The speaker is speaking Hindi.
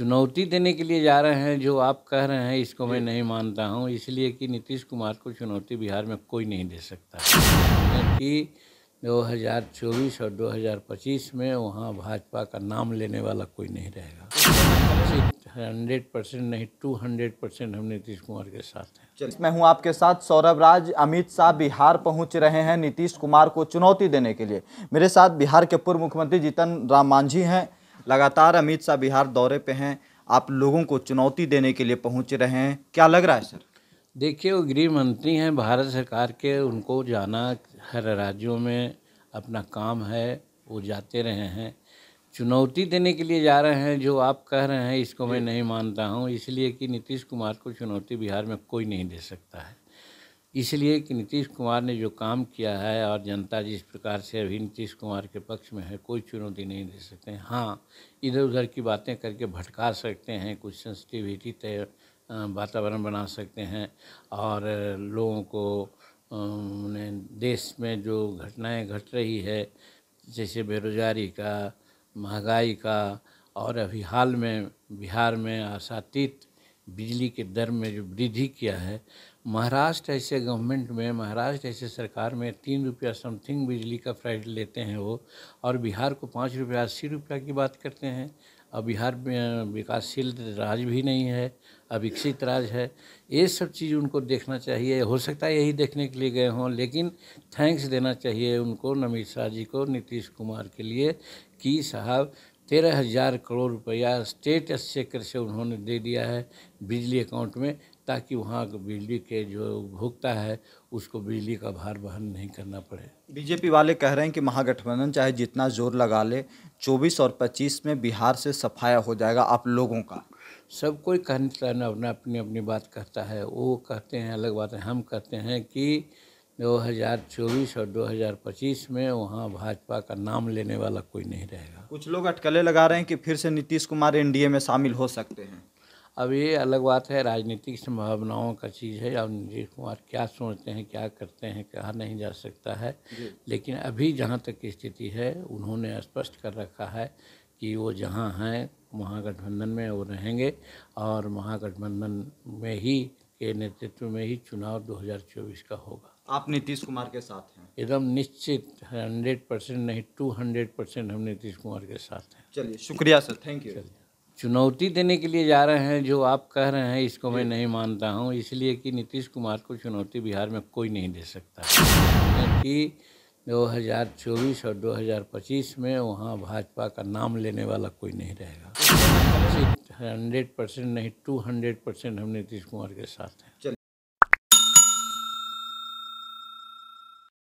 चुनौती देने के लिए जा रहे हैं जो आप कह रहे हैं इसको मैं नहीं मानता हूं इसलिए कि नीतीश कुमार को चुनौती बिहार में कोई नहीं दे सकता क्योंकि 2024 और 2025 में वहां भाजपा का नाम लेने वाला कोई नहीं रहेगा हंड्रेड परसेंट नहीं टू हंड्रेड परसेंट हम नीतीश कुमार के साथ हैं मैं हूं आपके साथ सौरभ राज अमित शाह बिहार पहुंच रहे हैं नीतीश कुमार को चुनौती देने के लिए मेरे साथ बिहार के पूर्व मुख्यमंत्री जीतन राम मांझी हैं लगातार अमित शाह बिहार दौरे पे हैं आप लोगों को चुनौती देने के लिए पहुंच रहे हैं क्या लग रहा है सर देखिए वो गृह मंत्री हैं भारत सरकार के उनको जाना हर राज्यों में अपना काम है वो जाते रहे हैं चुनौती देने के लिए जा रहे हैं जो आप कह रहे हैं इसको मैं नहीं मानता हूँ इसलिए कि नीतीश कुमार को चुनौती बिहार में कोई नहीं दे सकता है इसलिए कि नीतीश कुमार ने जो काम किया है और जनता जिस प्रकार से अभी नीतीश कुमार के पक्ष में है कोई चुनौती नहीं दे सकते हैं हाँ इधर उधर की बातें करके भटका सकते हैं कुछ सेंसिटिविटी तय वातावरण बना सकते हैं और लोगों को देश में जो घटनाएं घट गट रही है जैसे बेरोजगारी का महंगाई का और अभी हाल में बिहार में आशातीत बिजली के दर में जो वृद्धि किया है महाराष्ट्र ऐसे गवर्नमेंट में महाराष्ट्र ऐसे सरकार में तीन रुपया समथिंग बिजली का प्राइस लेते हैं वो और बिहार को पाँच रुपया अस्सी रुपया की बात करते हैं अब बिहार में विकासशील राज भी नहीं है अविकसित राज है ये सब चीज़ उनको देखना चाहिए हो सकता है यही देखने के लिए गए हों लेकिन थैंक्स देना चाहिए उनको नमित शाह जी को नीतीश कुमार के लिए कि साहब तेरह हज़ार करोड़ रुपया स्टेट सेक्टर से उन्होंने दे दिया है बिजली अकाउंट में ताकि वहाँ बिजली के जो उपभोक्ता है उसको बिजली का भार वहन नहीं करना पड़े बीजेपी वाले कह रहे हैं कि महागठबंधन चाहे जितना जोर लगा ले 24 और 25 में बिहार से सफाया हो जाएगा आप लोगों का सब कोई कहना अपना अपनी अपनी बात कहता है वो कहते हैं अलग बात है हम कहते हैं कि 2024 और 2025 में वहाँ भाजपा का नाम लेने वाला कोई नहीं रहेगा कुछ लोग अटकलें लगा रहे हैं कि फिर से नीतीश कुमार एनडीए में शामिल हो सकते हैं अब ये अलग बात है राजनीतिक संभावनाओं का चीज़ है अब नीतीश कुमार क्या सोचते हैं क्या करते हैं कहा नहीं जा सकता है लेकिन अभी जहाँ तक की स्थिति है उन्होंने स्पष्ट कर रखा है कि वो जहाँ हैं महागठबंधन में वो रहेंगे और महागठबंधन में ही के नेतृत्व में ही चुनाव 2024 का होगा आप नीतीश कुमार के साथ हैं एकदम निश्चित हंड्रेड परसेंट नहीं टू हंड्रेड परसेंट हम नीतीश कुमार के साथ हैं चलिए शुक्रिया सर थैंक यू चुनौती देने के लिए जा रहे हैं जो आप कह रहे हैं इसको मैं नहीं मानता हूं इसलिए कि नीतीश कुमार को चुनौती बिहार में कोई नहीं दे सकता क्योंकि 2024 और 2025 में वहाँ भाजपा का नाम लेने वाला कोई नहीं रहेगा हंड्रेड परसेंट नहीं टू हंड्रेड परसेंट हम नीतीश कुमार के साथ हैं